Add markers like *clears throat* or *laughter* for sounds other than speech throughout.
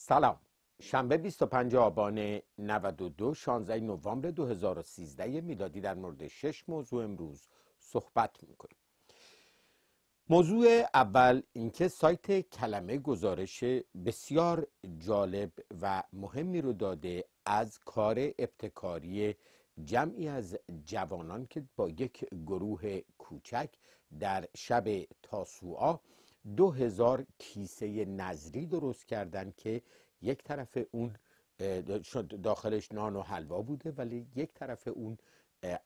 سلام شنبه 25 آبان 92 16 نوامبر 2013 میلادی در مورد شش موضوع امروز صحبت میکنیم موضوع اول اینکه سایت کلمه گزارش بسیار جالب و مهمی رو داده از کار ابتکاری جمعی از جوانان که با یک گروه کوچک در شب تاسوعا دو هزار کیسه نظری درست کردن که یک طرف اون داخلش نان و حلوا بوده ولی یک طرف اون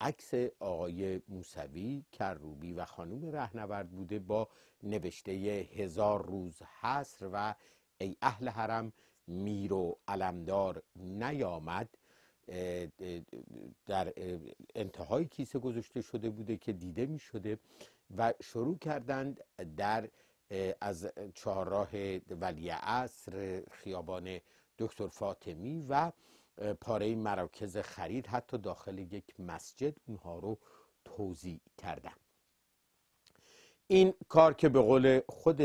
عکس آقای موسوی کروبی و خانم رهنورد بوده با نوشته هزار روز حصر و ای اهل حرم میر و علمدار نیامد در انتهای کیسه گذاشته شده بوده که دیده می شده و شروع کردند در از چهارراه ولی عصر خیابان دکتر فاطمی و پاره مراکز خرید حتی داخل یک مسجد اونها رو توضیح کردن این کار که به قول خود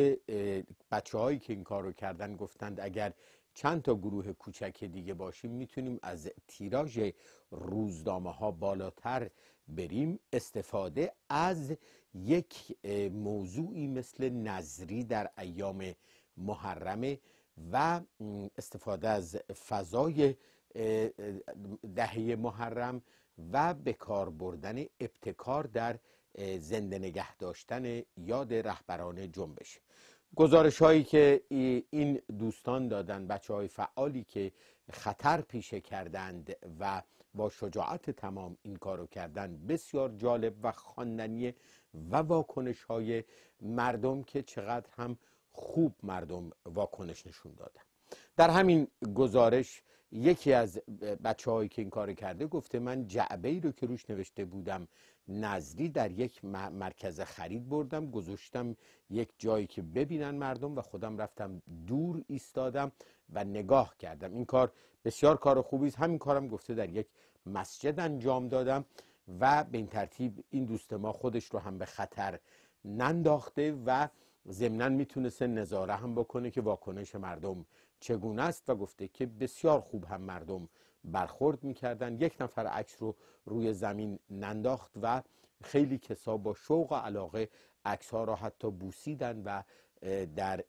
بچه هایی که این کار رو کردن گفتند اگر چند تا گروه کوچک دیگه باشیم میتونیم از تیراژ روزنامه ها بالاتر بریم استفاده از یک موضوعی مثل نظری در ایام محرمه و استفاده از فضای دهه محرم و به کار بردن ابتکار در زنده نگه داشتن یاد رهبران جنبش گزارش هایی که این دوستان دادن بچه های فعالی که خطر پیشه کردند و با شجاعت تمام این کارو کردن بسیار جالب و خواندنی و واکنش های مردم که چقدر هم خوب مردم واکنش نشون دادن در همین گزارش یکی از بچه هایی که این کار کرده گفته من جعبه ای رو که روش نوشته بودم نزدی در یک مرکز خرید بردم گذاشتم یک جایی که ببینن مردم و خودم رفتم دور ایستادم و نگاه کردم این کار بسیار کار خوبی است همین کارم گفته در یک مسجد انجام دادم و به این ترتیب این دوست ما خودش رو هم به خطر ننداخته و ضمنا میتونسته نظاره هم بکنه که واکنش مردم چگونه است و گفته که بسیار خوب هم مردم برخورد میکردن یک نفر عکس رو روی زمین ننداخت و خیلی کسا با شوق و علاقه عکس ها را حتی بوسیدن و در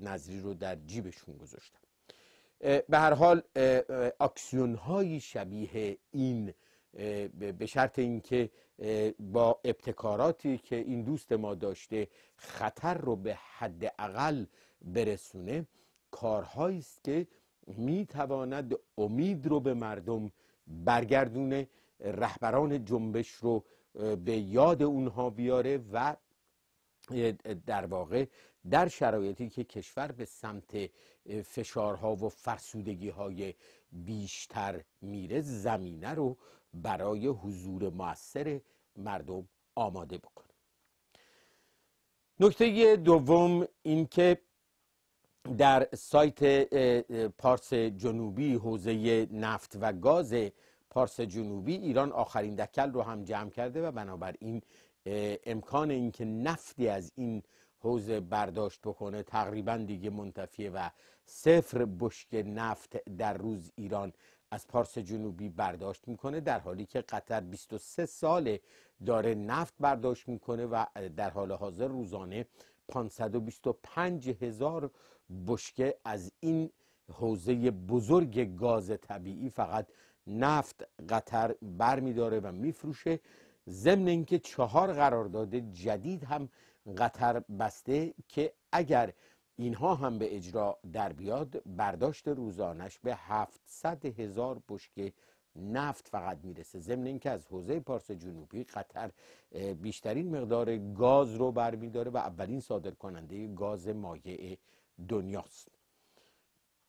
نظری رو در جیبشون گذاشتن به هر حال اکسیون های شبیه این به شرط اینکه با ابتکاراتی که این دوست ما داشته خطر رو به حد اقل برسونه کارهایی است که میتواند امید رو به مردم برگردونه رهبران جنبش رو به یاد اونها بیاره و در واقع در شرایطی که کشور به سمت فشارها و فرسودگی های بیشتر میره زمینه رو برای حضور موثر مردم آماده بکنه نکته دوم اینکه در سایت پارس جنوبی حوزه نفت و گاز پارس جنوبی ایران آخرین دکل رو هم جمع کرده و بنابراین امکان اینکه نفتی از این حوزه برداشت بکنه تقریبا دیگه منتفیه و صفر بشک نفت در روز ایران از پارس جنوبی برداشت میکنه در حالی که قطر 23 ساله داره نفت برداشت میکنه و در حال حاضر روزانه 525 هزار بشکه از این حوزه بزرگ گاز طبیعی فقط نفت قطر برمیداره داره و میفروشه ضمن اینکه چهار قرارداد جدید هم قطر بسته که اگر اینها هم به اجرا در بیاد برداشت روزانش به 700 هزار بشکه نفت فقط میرسه ضمن اینکه از حوزه پارس جنوبی قطر بیشترین مقدار گاز رو برمیداره و اولین صادر کننده گاز مایع دنیاست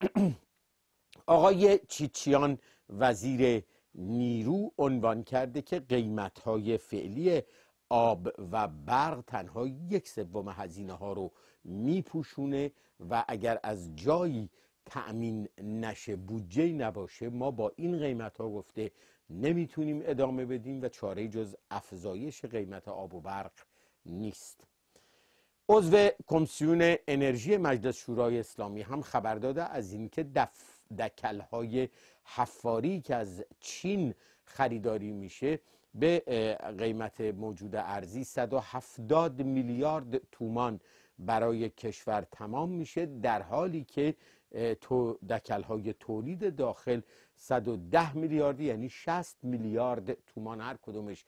*clears throat* آقای چیچیان وزیر نیرو عنوان کرده که قیمت های فعلی آب و برق تنها یک سوم هزینه ها رو میپوشونه و اگر از جایی تأمین نشه بودجه نباشه ما با این قیمت ها گفته نمیتونیم ادامه بدیم و چاره جز افزایش قیمت آب و برق نیست عضو کمیسیون انرژی مجلس شورای اسلامی هم خبر داده از اینکه دف های حفاری که از چین خریداری میشه به قیمت موجود ارزی 170 میلیارد تومان برای کشور تمام میشه در حالی که تو دکل های تولید داخل 110 میلیارد، یعنی 60 میلیارد تومان هر کدومش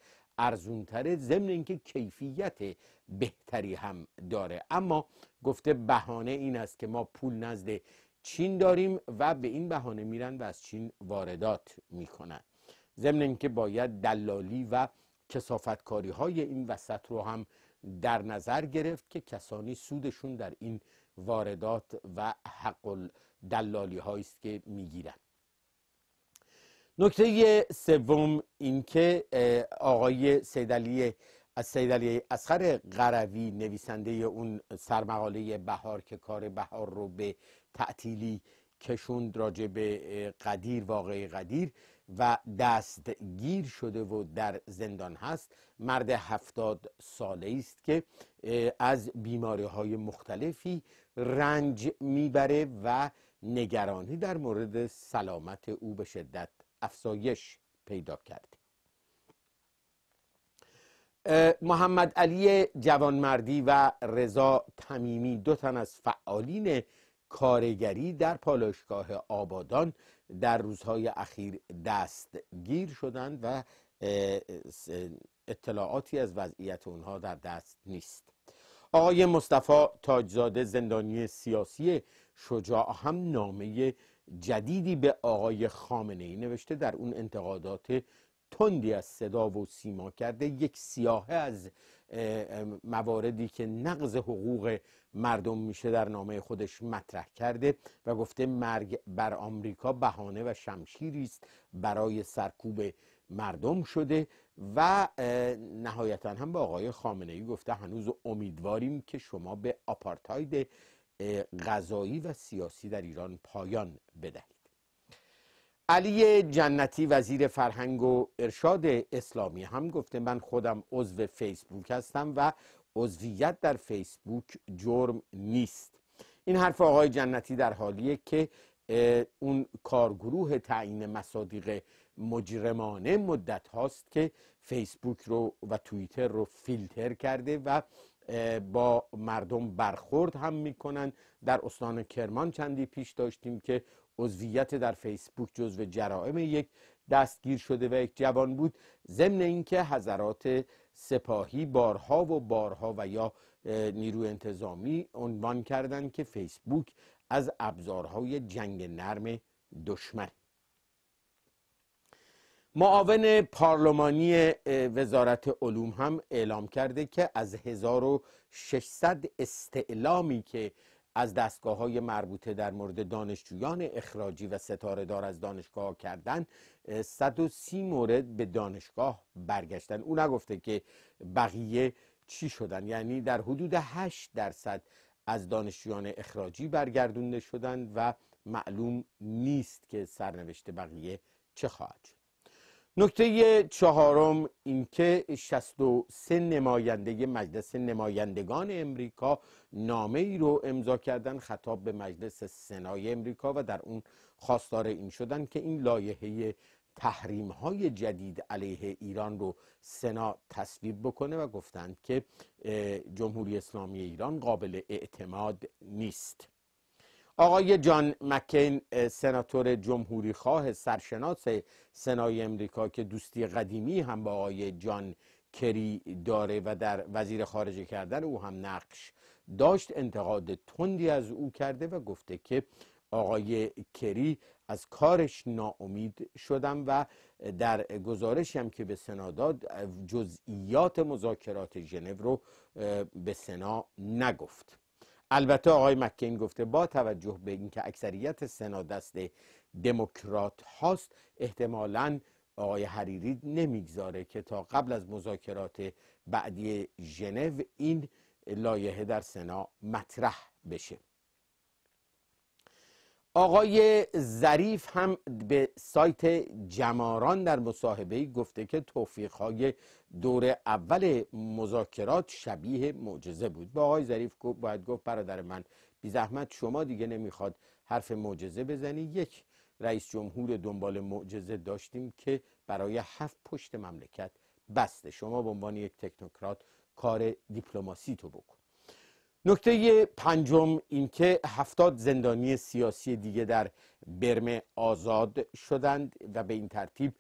تره. ضمن اینکه کیفیت بهتری هم داره اما گفته بهانه این است که ما پول نزد چین داریم و به این بهانه میرن و از چین واردات میکنن ضمن اینکه باید دلالی و کاری های این وسط رو هم در نظر گرفت که کسانی سودشون در این واردات و حق دلالی است که میگیرن نکته سوم اینکه آقای سیدعلی از اسخر قروی نویسنده اون سرمقاله بهار که کار بهار رو به تعطیلی کشوند راجع به قدیر واقعی قدیر و دستگیر شده و در زندان هست مرد هفتاد ساله است که از بیماری های مختلفی رنج میبره و نگرانی در مورد سلامت او به شدت افزایش پیدا کرد. محمد علی جوانمردی و رضا تمیمی دو تن از فعالین کارگری در پالایشگاه آبادان در روزهای اخیر دستگیر شدند و اطلاعاتی از وضعیت اونها در دست نیست آقای مصطفی تاجزاده زندانی سیاسی شجاع هم نامه جدیدی به آقای خامنه ای نوشته در اون انتقادات تندی از صدا و سیما کرده یک سیاهه از مواردی که نقض حقوق مردم میشه در نامه خودش مطرح کرده و گفته مرگ بر آمریکا بهانه و شمشیری است برای سرکوب مردم شده و نهایتا هم به آقای خامنه ای گفته هنوز امیدواریم که شما به آپارتاید غذایی و سیاسی در ایران پایان بدهید علی جنتی وزیر فرهنگ و ارشاد اسلامی هم گفته من خودم عضو فیسبوک هستم و عضویت در فیسبوک جرم نیست این حرف آقای جنتی در حالیه که اون کارگروه تعیین مصادیق مجرمانه مدت هاست که فیسبوک رو و توییتر رو فیلتر کرده و با مردم برخورد هم میکنن در استان کرمان چندی پیش داشتیم که عضویت در فیسبوک جزو جرائم یک دستگیر شده و یک جوان بود ضمن اینکه حضرات سپاهی بارها و بارها و یا نیرو انتظامی عنوان کردند که فیسبوک از ابزارهای جنگ نرم دشمن معاون پارلمانی وزارت علوم هم اعلام کرده که از 1600 استعلامی که از دستگاه های مربوطه در مورد دانشجویان اخراجی و ستاره دار از دانشگاه کردن 130 مورد به دانشگاه برگشتن او نگفته که بقیه چی شدن یعنی در حدود 8 درصد از دانشجویان اخراجی برگردونده شدند و معلوم نیست که سرنوشت بقیه چه خواهد شد نکته چهارم اینکه 63 نماینده مجلس نمایندگان امریکا نامه ای رو امضا کردن خطاب به مجلس سنای امریکا و در اون خواستار این شدن که این لایحه تحریم های جدید علیه ایران رو سنا تصویب بکنه و گفتند که جمهوری اسلامی ایران قابل اعتماد نیست آقای جان مکین سناتور جمهوری خواه سرشناس سنای امریکا که دوستی قدیمی هم با آقای جان کری داره و در وزیر خارجه کردن او هم نقش داشت انتقاد تندی از او کرده و گفته که آقای کری از کارش ناامید شدم و در گزارشی هم که به سنا داد جزئیات مذاکرات ژنو رو به سنا نگفت البته آقای مکین گفته با توجه به اینکه اکثریت سنا دست دموکرات هاست احتمالا آقای حریری نمیگذاره که تا قبل از مذاکرات بعدی ژنو این لایحه در سنا مطرح بشه آقای ظریف هم به سایت جماران در مصاحبه گفته که توفیق های دور اول مذاکرات شبیه معجزه بود با آقای ظریف باید گفت برادر من بی زحمت شما دیگه نمیخواد حرف معجزه بزنی یک رئیس جمهور دنبال معجزه داشتیم که برای هفت پشت مملکت بسته شما به عنوان یک تکنوکرات کار دیپلماسی تو بکن نکته پنجم اینکه هفتاد زندانی سیاسی دیگه در برمه آزاد شدند و به این ترتیب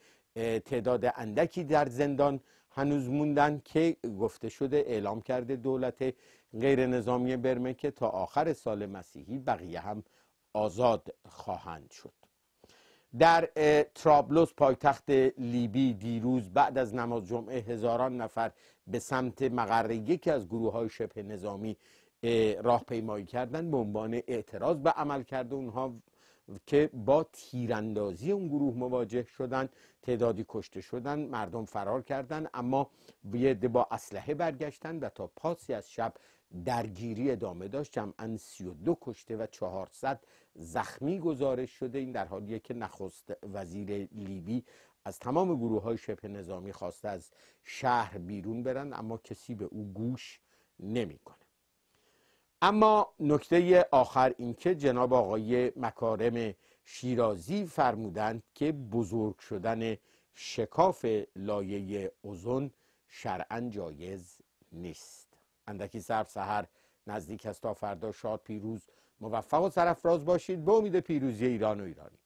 تعداد اندکی در زندان هنوز موندن که گفته شده اعلام کرده دولت غیر نظامی برمه که تا آخر سال مسیحی بقیه هم آزاد خواهند شد در ترابلوس پایتخت لیبی دیروز بعد از نماز جمعه هزاران نفر به سمت مقر یکی از گروه های شبه نظامی راهپیمایی کردن به عنوان اعتراض به عمل کرده اونها که با تیراندازی اون گروه مواجه شدن تعدادی کشته شدن مردم فرار کردن اما یه با اسلحه برگشتن و تا پاسی از شب درگیری ادامه داشت جمعا 32 کشته و 400 زخمی گزارش شده این در حالیه که نخست وزیر لیبی از تمام گروه های شبه نظامی خواسته از شهر بیرون برن اما کسی به او گوش نمیکنه اما نکته آخر اینکه جناب آقای مکارم شیرازی فرمودند که بزرگ شدن شکاف لایه اوزون شرعا جایز نیست اندکی صرف سهر نزدیک است تا فردا شاد پیروز موفق و سرفراز باشید به امید پیروزی ایران و ایرانی